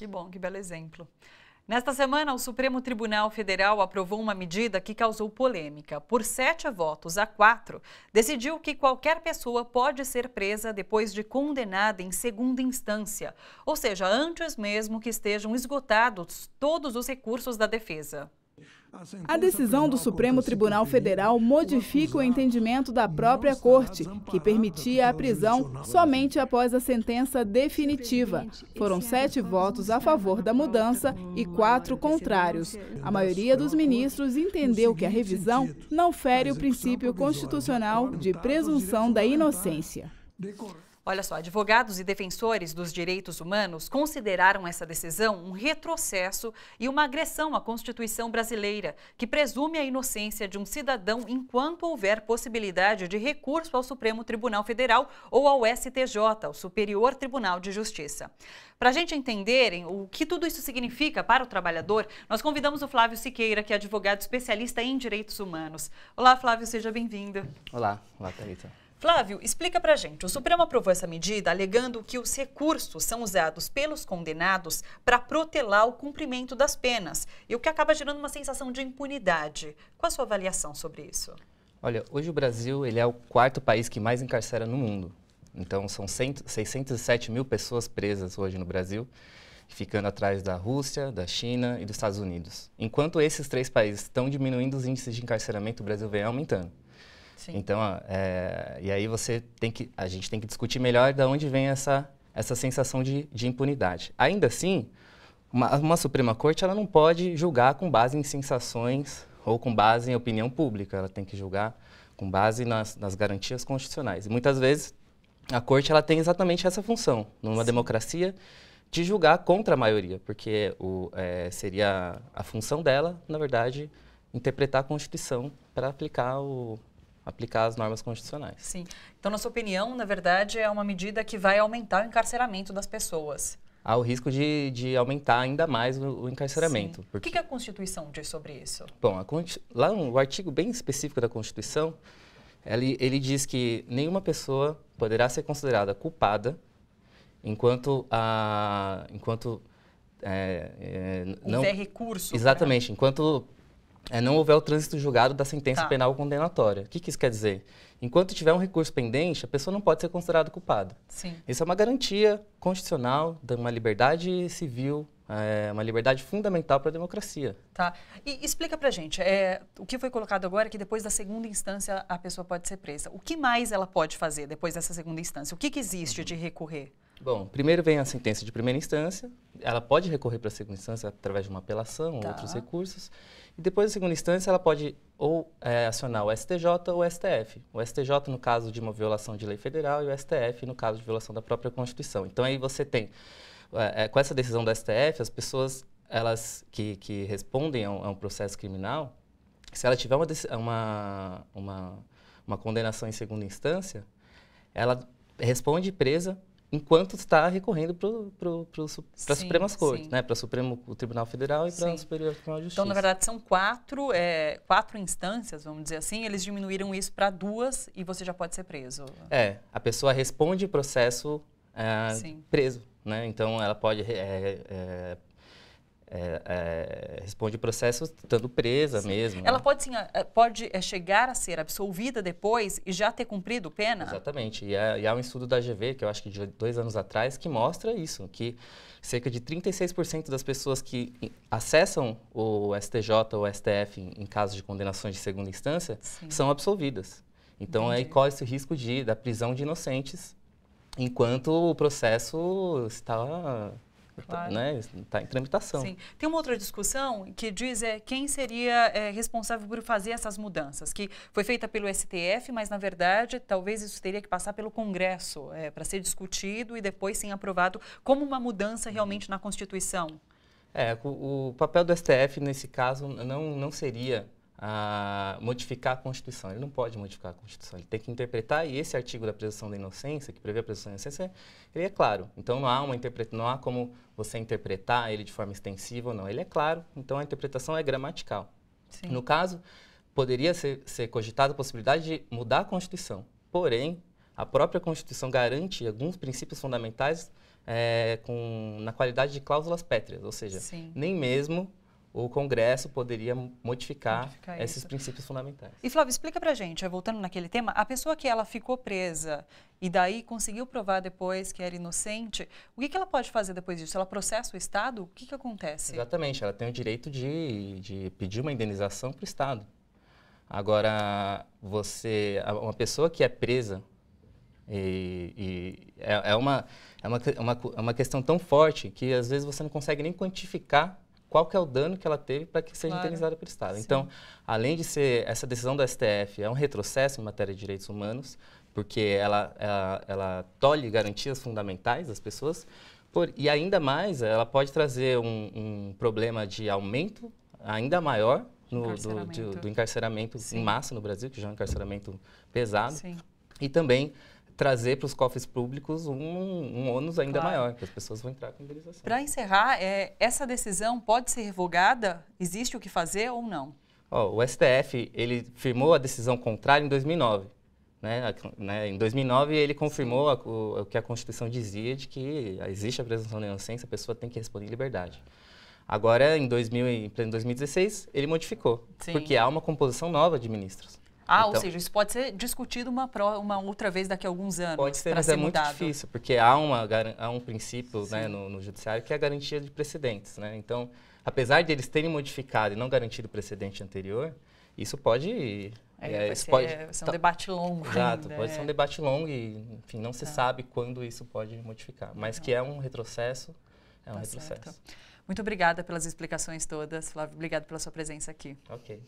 Que bom, que belo exemplo. Nesta semana, o Supremo Tribunal Federal aprovou uma medida que causou polêmica. Por sete votos a quatro, decidiu que qualquer pessoa pode ser presa depois de condenada em segunda instância, ou seja, antes mesmo que estejam esgotados todos os recursos da defesa. A decisão do Supremo Tribunal Federal modifica o entendimento da própria Corte, que permitia a prisão somente após a sentença definitiva. Foram sete votos a favor da mudança e quatro contrários. A maioria dos ministros entendeu que a revisão não fere o princípio constitucional de presunção da inocência. Olha só, advogados e defensores dos direitos humanos consideraram essa decisão um retrocesso e uma agressão à Constituição brasileira, que presume a inocência de um cidadão enquanto houver possibilidade de recurso ao Supremo Tribunal Federal ou ao STJ, o Superior Tribunal de Justiça. Para a gente entenderem o que tudo isso significa para o trabalhador, nós convidamos o Flávio Siqueira, que é advogado especialista em direitos humanos. Olá, Flávio, seja bem-vindo. Olá, olá, Thalita. Flávio, explica pra gente. O Supremo aprovou essa medida alegando que os recursos são usados pelos condenados para protelar o cumprimento das penas, e o que acaba gerando uma sensação de impunidade. Qual a sua avaliação sobre isso? Olha, hoje o Brasil ele é o quarto país que mais encarcera no mundo. Então, são 607 mil pessoas presas hoje no Brasil, ficando atrás da Rússia, da China e dos Estados Unidos. Enquanto esses três países estão diminuindo os índices de encarceramento, o Brasil vem aumentando. Sim. Então, é, e aí você tem que, a gente tem que discutir melhor de onde vem essa, essa sensação de, de impunidade. Ainda assim, uma, uma, Suprema Corte ela não pode julgar com base em sensações ou com base em opinião pública, ela tem que julgar com base nas, nas garantias constitucionais. E muitas vezes a Corte ela tem exatamente essa função numa Sim. democracia de julgar contra a maioria, porque o, é, seria a função dela, na verdade, interpretar a Constituição para aplicar o, aplicar as normas constitucionais. Sim. Então, na sua opinião, na verdade, é uma medida que vai aumentar o encarceramento das pessoas. Há o risco de, de aumentar ainda mais o, o encarceramento. Porque... O que, que a Constituição diz sobre isso? Bom, a, lá um artigo bem específico da Constituição, ele, ele diz que nenhuma pessoa poderá ser considerada culpada enquanto, a, enquanto é, é, não houver recurso. Né? Exatamente. Enquanto é não houver o trânsito julgado da sentença tá. penal condenatória. O que, que, isso quer dizer? Enquanto tiver um recurso pendente, a pessoa não pode ser considerada culpada. Sim. Isso é uma garantia constitucional de uma liberdade civil, é, uma liberdade fundamental para a democracia. Tá. E explica para gente, é, o que foi colocado agora é que depois da segunda instância a pessoa pode ser presa. O que mais ela pode fazer depois dessa segunda instância? O que, que existe uhum. de recorrer? Bom, primeiro vem a sentença de primeira instância, ela pode recorrer para a segunda instância através de uma apelação ou tá. outros recursos, e depois da segunda instância ela pode ou é, acionar o STJ ou o STF. O STJ no caso de uma violação de lei federal e o STF no caso de violação da própria Constituição. Então aí você tem, é, é com essa decisão do STF, as pessoas elas que, que respondem a um, a um processo criminal, se ela tiver uma, uma, uma, uma condenação em segunda instância, ela responde presa enquanto está recorrendo para as Supremas Cortes, né? para o Supremo Tribunal Federal e para o Superior Tribunal de Justiça. Então, na verdade, são quatro, é, quatro instâncias, vamos dizer assim, eles diminuíram isso para duas e você já pode ser preso. É, a pessoa responde processo é, preso, né? Então, ela pode é, é é, é, responde processos estando presa Sim. mesmo. Ela né? pode, sim, é, é, pode é, chegar a ser absolvida depois e já ter cumprido pena? Exatamente. E, é, e há um estudo da GV, que eu acho que de dois anos atrás, que mostra isso, que cerca de 36% das pessoas que acessam o STJ ou o STF em, em casos de condenações de segunda instância sim. são absolvidas. Então, Entendi. aí corre esse risco de, da prisão de inocentes enquanto o processo está claro. né? Está em tramitação. Sim. Tem uma outra discussão que diz é, quem seria é, responsável por fazer essas mudanças, que foi feita pelo STF, mas na verdade talvez isso teria que passar pelo Congresso é, para ser discutido e depois sim aprovado como uma mudança uhum. realmente na Constituição. É, o, o papel do STF nesse caso não, não seria a modificar a Constituição. Ele não pode modificar a Constituição, ele tem que interpretar, e esse artigo da presunção da inocência, que prevê a presunção da inocência, ele é claro. Então não há, uma interpreta não há como você interpretar ele de forma extensiva ou não. Ele é claro, então a interpretação é gramatical. Sim. No caso, poderia ser, ser cogitada a possibilidade de mudar a Constituição, porém, a própria Constituição garante alguns princípios fundamentais é, com, na qualidade de cláusulas pétreas, ou seja, Sim. nem mesmo o Congresso poderia modificar, modificar esses isso. princípios fundamentais. E Flávio, explica para gente, voltando naquele tema, a pessoa que ela ficou presa e daí conseguiu provar depois que era inocente, o que, que ela pode fazer depois disso? Ela processa o Estado? O que, que acontece? Exatamente, ela tem o direito de, de pedir uma indenização para o Estado. Agora, você, uma pessoa que é presa e, e é, é, uma, é, uma, é uma, é uma questão tão forte que às vezes você não consegue nem quantificar qual que é o dano que ela teve para que seja claro. indenizada pelo Estado. Sim. Então, além de ser essa decisão do STF é um retrocesso em matéria de direitos humanos, porque ela, ela, ela tolhe garantias fundamentais das pessoas, por, e ainda mais, ela pode trazer um, um problema de aumento ainda maior no, encarceramento. Do, do, encarceramento Sim. em massa no Brasil, que já é um encarceramento pesado. Sim. E também trazer para os cofres públicos um, um ônus ainda claro. maior, que as pessoas vão entrar com indenização. Para encerrar, é, essa decisão pode ser revogada? Existe o que fazer ou não? Oh, o STF ele firmou a decisão contrária em 2009. Né? né? Em 2009 ele confirmou a, o, o, que a Constituição dizia de que existe a presunção de inocência, a pessoa tem que responder em liberdade. Agora, em, 2000, em 2016, ele modificou, Sim. porque há uma composição nova de ministros. Ah, então, ou seja, isso pode ser discutido uma, uma outra vez daqui a alguns anos. Pode ser, mas é ser é mudado. muito difícil, porque há, uma, há um princípio né, no, no, judiciário que é a garantia de precedentes. Né? Então, apesar de eles terem modificado e não garantido o precedente anterior, isso pode é, é isso ser, pode ser um tá debate longo. Exato, ainda, pode é. ser um é. debate longo e, enfim, não se tá. sabe quando isso pode modificar. Mas não. Tá. que é um retrocesso, é um tá retrocesso. Certo. Muito obrigada pelas explicações todas, Flávio. Obrigado pela sua presença aqui. Ok.